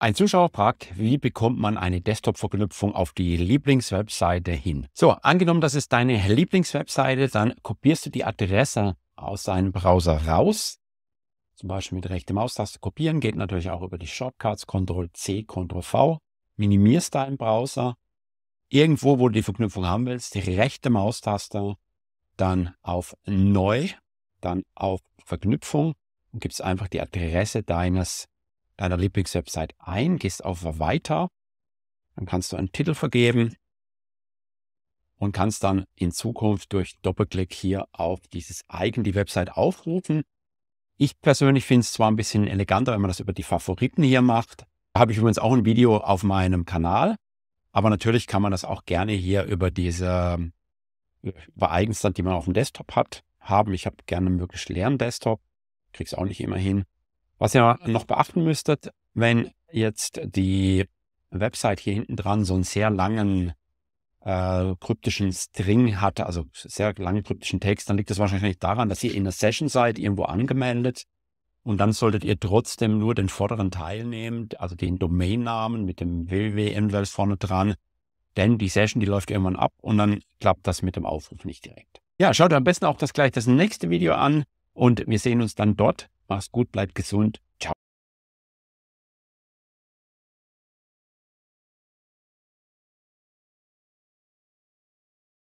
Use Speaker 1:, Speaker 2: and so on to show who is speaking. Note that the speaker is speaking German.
Speaker 1: Ein Zuschauer fragt, wie bekommt man eine Desktop-Verknüpfung auf die Lieblingswebseite hin? So, angenommen, das ist deine Lieblingswebseite, dann kopierst du die Adresse aus deinem Browser raus. Zum Beispiel mit rechter Maustaste kopieren, geht natürlich auch über die Shortcuts Ctrl-C, Ctrl-V. Minimierst deinen Browser. Irgendwo, wo du die Verknüpfung haben willst, die rechte Maustaste, dann auf Neu, dann auf Verknüpfung und gibst einfach die Adresse deines deiner Lieblingswebsite ein, gehst auf Weiter, dann kannst du einen Titel vergeben und kannst dann in Zukunft durch Doppelklick hier auf dieses Icon die Website aufrufen. Ich persönlich finde es zwar ein bisschen eleganter, wenn man das über die Favoriten hier macht. Da habe ich übrigens auch ein Video auf meinem Kanal, aber natürlich kann man das auch gerne hier über diese über Eigenstand, die man auf dem Desktop hat, haben. Ich habe gerne einen möglichst leeren Desktop, krieg's auch nicht immer hin. Was ihr noch beachten müsstet, wenn jetzt die Website hier hinten dran so einen sehr langen äh, kryptischen String hat, also sehr langen kryptischen Text, dann liegt das wahrscheinlich daran, dass ihr in der Session seid, irgendwo angemeldet und dann solltet ihr trotzdem nur den vorderen Teil nehmen, also den Domainnamen mit dem www.invalid vorne dran, denn die Session, die läuft irgendwann ab und dann klappt das mit dem Aufruf nicht direkt. Ja, schaut am besten auch das gleich das nächste Video an und wir sehen uns dann dort. Mach's gut, bleib gesund.